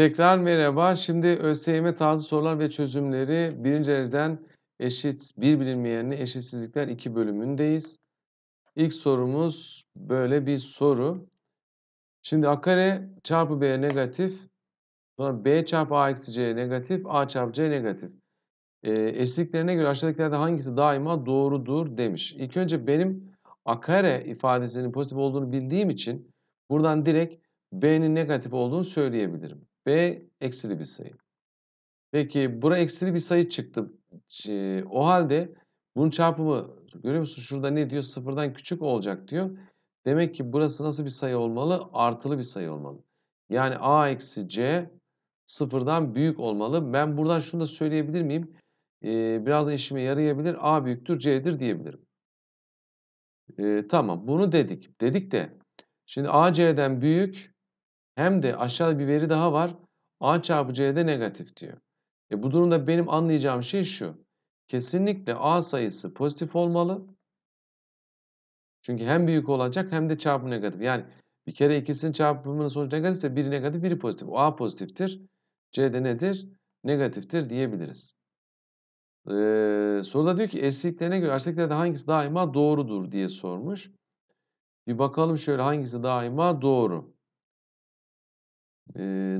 Tekrar merhaba. Şimdi ÖSYM taze sorular ve çözümleri birinci dereceden eşit bir bilinmeyenli eşitsizlikler 2 bölümündeyiz. İlk sorumuz böyle bir soru. Şimdi a kare çarpı b negatif, sonra b çarpı a eksi c negatif, a çarpı c negatif. E, eşitliklerine göre aşağıdakilerden hangisi daima doğrudur demiş. İlk önce benim a kare ifadesinin pozitif olduğunu bildiğim için buradan direkt b'nin negatif olduğunu söyleyebilirim. B eksili bir sayı. Peki bura eksili bir sayı çıktı. O halde bunun çarpımı görüyor musun? Şurada ne diyor? Sıfırdan küçük olacak diyor. Demek ki burası nasıl bir sayı olmalı? Artılı bir sayı olmalı. Yani A eksi C sıfırdan büyük olmalı. Ben buradan şunu da söyleyebilir miyim? biraz da işime yarayabilir. A büyüktür, C'dir diyebilirim. Ee, tamam bunu dedik. Dedik de şimdi A C'den büyük hem de aşağıda bir veri daha var. A çarpı C'de negatif diyor. E bu durumda benim anlayacağım şey şu. Kesinlikle A sayısı pozitif olmalı. Çünkü hem büyük olacak hem de çarpı negatif. Yani bir kere ikisinin çarpımının sonucu negatifse biri negatif biri pozitif. O A pozitiftir. C de nedir? Negatiftir diyebiliriz. Ee, soruda diyor ki eşliklerine göre eşliklerde hangisi daima doğrudur diye sormuş. Bir bakalım şöyle hangisi daima doğru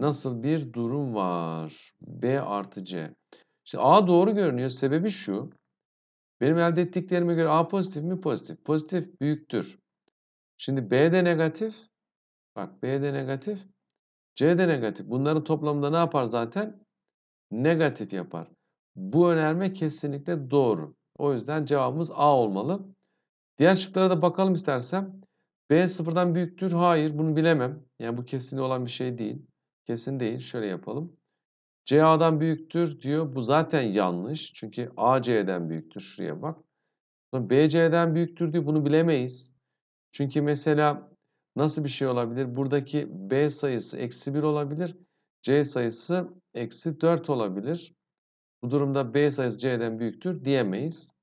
nasıl bir durum var? B artı C. Şimdi A doğru görünüyor. Sebebi şu. Benim elde ettiklerime göre A pozitif mi? Pozitif. Pozitif büyüktür. Şimdi B de negatif. Bak B de negatif. C de negatif. Bunların toplamında ne yapar zaten? Negatif yapar. Bu önerme kesinlikle doğru. O yüzden cevabımız A olmalı. Diğer şıklara da bakalım istersem. B sıfırdan büyüktür. Hayır bunu bilemem. Yani bu kesin olan bir şey değil. Kesin değil. Şöyle yapalım. C A'dan büyüktür diyor. Bu zaten yanlış. Çünkü A C'den büyüktür. Şuraya bak. Sonra B C'den büyüktür diyor. Bunu bilemeyiz. Çünkü mesela nasıl bir şey olabilir? Buradaki B sayısı eksi 1 olabilir. C sayısı eksi 4 olabilir. Bu durumda B sayısı C'den büyüktür diyemeyiz.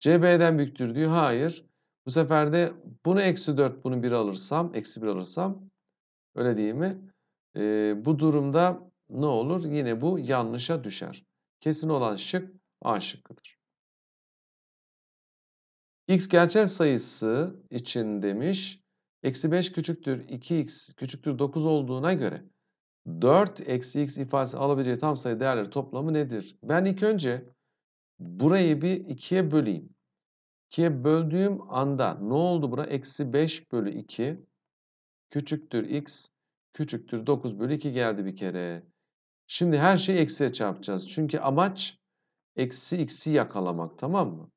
C B'den büyüktür diyor. Hayır. Bu sefer de bunu eksi 4 bunu 1 alırsam eksi 1 alırsam öyle değil mi? Ee, bu durumda ne olur? Yine bu yanlışa düşer. Kesin olan şık A şıkkıdır. X gerçek sayısı için demiş. Eksi 5 küçüktür 2x küçüktür 9 olduğuna göre 4 eksi x ifadesi alabileceği tam sayı değerleri toplamı nedir? Ben ilk önce burayı bir 2'ye böleyim. 2'ye böldüğüm anda ne oldu buna? Eksi 5 bölü 2 küçüktür x küçüktür 9 bölü 2 geldi bir kere. Şimdi her şeyi eksiye çarpacağız. Çünkü amaç eksi x'i yakalamak tamam mı?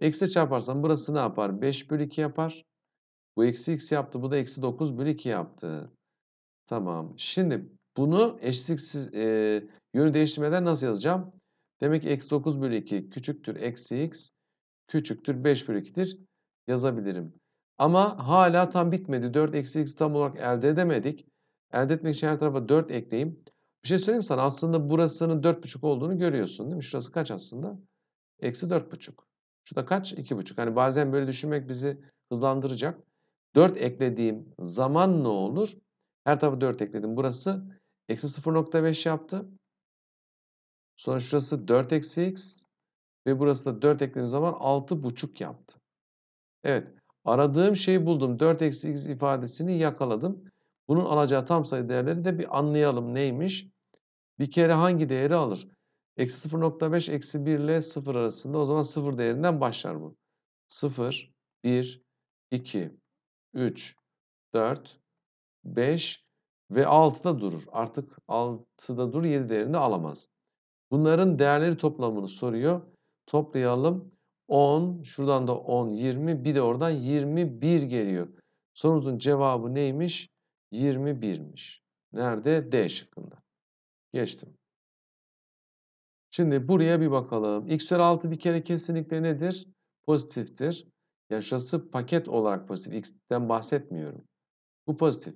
Eksiye çarparsam burası ne yapar? 5 bölü 2 yapar. Bu eksi x yaptı. Bu da eksi 9 bölü 2 yaptı. Tamam. Şimdi bunu eşliksiz e, yönü değiştirmeden nasıl yazacağım? Demek ki eksi 9 bölü 2 küçüktür eksi x küçüktür 5 bölü 2'dir yazabilirim. Ama hala tam bitmedi. 4 eksi x tam olarak elde edemedik. Elde etmek için her tarafa 4 ekleyeyim. Bir şey söyleyeyim sana aslında burasının 4,5 olduğunu görüyorsun değil mi? Şurası kaç aslında? Eksi 4,5. Şu da kaç? 2,5. Hani bazen böyle düşünmek bizi hızlandıracak. 4 eklediğim zaman ne olur? Her tarafı 4 ekledim. Burası eksi 0,5 yaptı. Sonra şurası 4 eksi x. Ve burası da 4 eklediğim zaman 6,5 yaptı. Evet. Aradığım şeyi buldum. 4 eksi x ifadesini yakaladım. Bunun alacağı tam sayı değerleri de bir anlayalım neymiş. Bir kere hangi değeri alır? Eksi 0.5 eksi 1 ile 0 arasında o zaman 0 değerinden başlar bu. 0, 1, 2, 3, 4, 5 ve 6'da durur. Artık 6'da dur 7 değerini alamaz. Bunların değerleri toplamını soruyor. Toplayalım. 10, şuradan da 10, 20, bir de oradan 21 geliyor. Sorumuzun cevabı neymiş? 21'miş. Nerede? D şıkkında. Geçtim. Şimdi buraya bir bakalım. X üzeri 6 bir kere kesinlikle nedir? Pozitiftir. Yani paket olarak pozitif. X'ten bahsetmiyorum. Bu pozitif.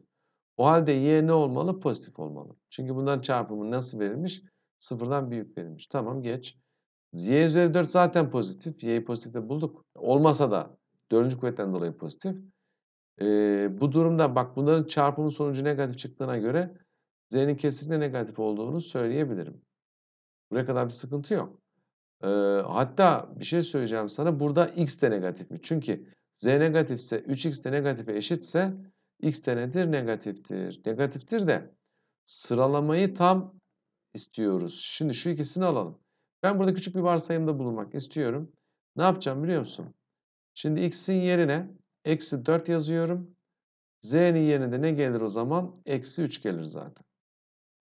O halde Y ne olmalı? Pozitif olmalı. Çünkü bundan çarpımı nasıl verilmiş? Sıfırdan büyük verilmiş. Tamam geç. Z üzeri 4 zaten pozitif. Y'yi pozitifte bulduk. Olmasa da dördüncü kuvvetten dolayı pozitif. Ee, bu durumda bak bunların çarpımı sonucu negatif çıktığına göre Z'nin kesinlikle negatif olduğunu söyleyebilirim. Buraya kadar bir sıkıntı yok. Ee, hatta bir şey söyleyeceğim sana. Burada X de negatif mi? Çünkü Z negatifse 3X de negatife eşitse X de nedir? Negatiftir. Negatiftir de sıralamayı tam istiyoruz. Şimdi şu ikisini alalım. Ben burada küçük bir varsayımda bulunmak istiyorum. Ne yapacağım biliyor musun? Şimdi x'in yerine eksi 4 yazıyorum. z'nin yerine de ne gelir o zaman? Eksi 3 gelir zaten.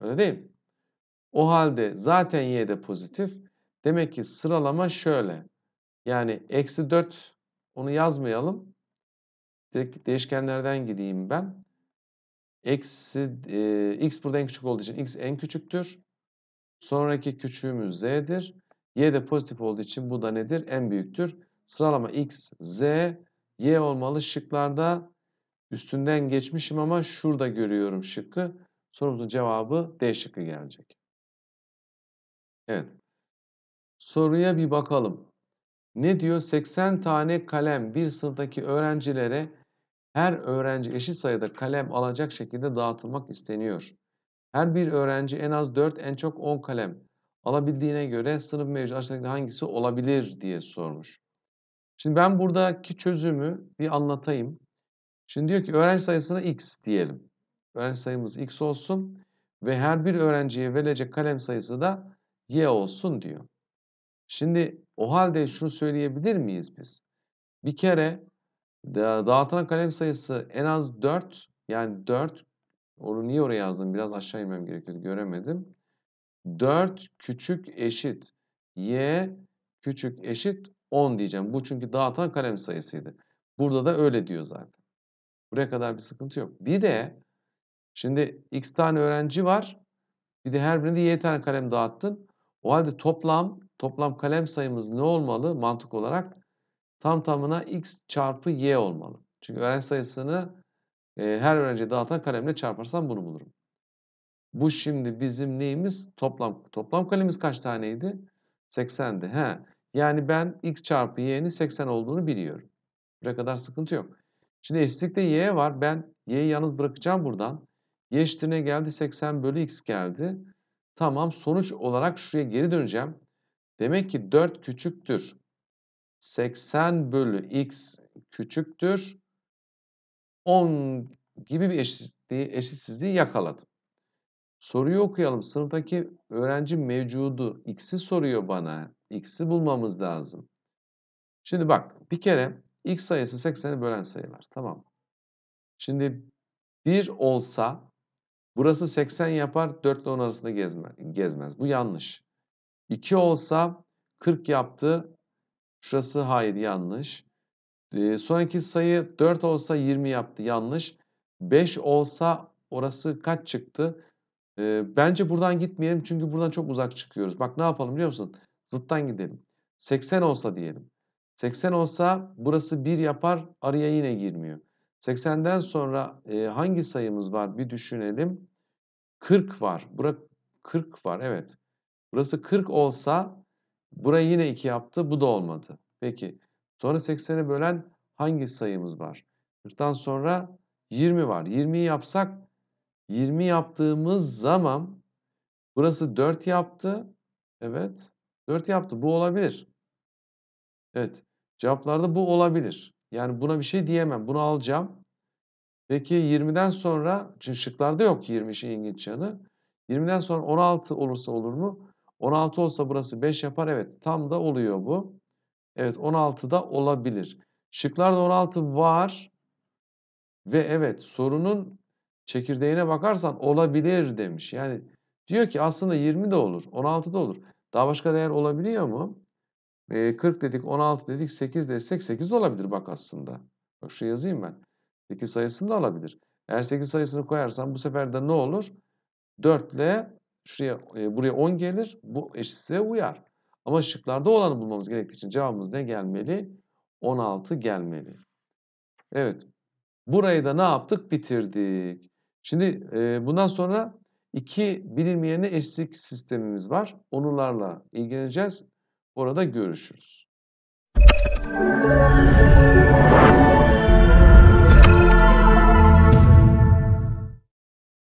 Öyle değil O halde zaten y de pozitif. Demek ki sıralama şöyle. Yani eksi 4 onu yazmayalım. Direkt değişkenlerden gideyim ben. Eksi e, x burada en küçük olduğu için x en küçüktür. Sonraki küçüğümüz z'dir. Y de pozitif olduğu için bu da nedir? En büyüktür. Sıralama x, z, y olmalı şıklarda. Üstünden geçmişim ama şurada görüyorum şıkkı. Sorumuzun cevabı D şıkkı gelecek. Evet. Soruya bir bakalım. Ne diyor? 80 tane kalem bir sınıftaki öğrencilere her öğrenci eşit sayıda kalem alacak şekilde dağıtılmak isteniyor. Her bir öğrenci en az 4 en çok 10 kalem alabildiğine göre sınıf mevcut aşağıdaki hangisi olabilir diye sormuş. Şimdi ben buradaki çözümü bir anlatayım. Şimdi diyor ki öğrenci sayısına x diyelim. Öğrenci sayımız x olsun ve her bir öğrenciye verilecek kalem sayısı da y olsun diyor. Şimdi o halde şunu söyleyebilir miyiz biz? Bir kere dağıtılan kalem sayısı en az 4 yani 4 onu niye oraya yazdım? Biraz aşağı inmem gerekiyordu. Göremedim. 4 küçük eşit y küçük eşit 10 diyeceğim. Bu çünkü dağıtan kalem sayısıydı. Burada da öyle diyor zaten. Buraya kadar bir sıkıntı yok. Bir de şimdi x tane öğrenci var. Bir de her birinde y tane kalem dağıttın. O halde toplam toplam kalem sayımız ne olmalı mantık olarak? Tam tamına x çarpı y olmalı. Çünkü öğrenci sayısını e, her öğrenciye dağıtan kalemle çarparsam bunu bulurum. Bu şimdi bizim neyimiz? Toplam toplam kalemiz kaç taneydi? 80'di. He. Yani ben x çarpı y'nin 80 olduğunu biliyorum. Buraya kadar sıkıntı yok. Şimdi eşitlikte y var. Ben y'yi yalnız bırakacağım buradan. Y eşitliğine geldi 80 bölü x geldi. Tamam sonuç olarak şuraya geri döneceğim. Demek ki 4 küçüktür. 80 bölü x küçüktür. 10 gibi bir eşitliği, eşitsizliği yakaladım. Soruyu okuyalım. Sınıftaki öğrenci mevcudu x'i soruyor bana. X'i bulmamız lazım. Şimdi bak bir kere x sayısı 80'i bölen sayılar. Tamam. Şimdi 1 olsa burası 80 yapar 4 ile 10 arasında gezmez. gezmez. Bu yanlış. 2 olsa 40 yaptı. Şurası hayır yanlış sonraki sayı 4 olsa 20 yaptı yanlış. 5 olsa orası kaç çıktı? E, bence buradan gitmeyelim çünkü buradan çok uzak çıkıyoruz. Bak ne yapalım biliyor musun? Zıttan gidelim. 80 olsa diyelim. 80 olsa burası 1 yapar araya yine girmiyor. 80'den sonra e, hangi sayımız var bir düşünelim. 40 var. Bura 40 var evet. Burası 40 olsa burayı yine 2 yaptı bu da olmadı. Peki Sonra 80'e bölen hangi sayımız var? 40'tan sonra 20 var. 20'yi yapsak 20 yaptığımız zaman burası 4 yaptı. Evet. 4 yaptı. Bu olabilir. Evet. Cevaplarda bu olabilir. Yani buna bir şey diyemem. Bunu alacağım. Peki 20'den sonra, çünkü şıklarda yok 20 işin ilginç yanı. 20'den sonra 16 olursa olur mu? 16 olsa burası 5 yapar. Evet tam da oluyor bu. Evet 16 da olabilir. Şıklarda 16 var. Ve evet sorunun çekirdeğine bakarsan olabilir demiş. Yani diyor ki aslında 20 de olur, 16 da olur. Daha başka değer olabiliyor mu? E, 40 dedik, 16 dedik, 8 desek 8 de olabilir bak aslında. Bak şu yazayım ben. 8 sayısını da alabilir. Eğer 8 sayısını koyarsan bu sefer de ne olur? 4 ile şuraya, e, buraya 10 gelir. Bu eşitse uyar. Ama şıklarda olanı bulmamız gerektiği için cevabımız ne gelmeli? 16 gelmeli. Evet. Burayı da ne yaptık? Bitirdik. Şimdi e, bundan sonra iki bilim yerine eşlik sistemimiz var. Onlarla ilgileneceğiz. Orada görüşürüz.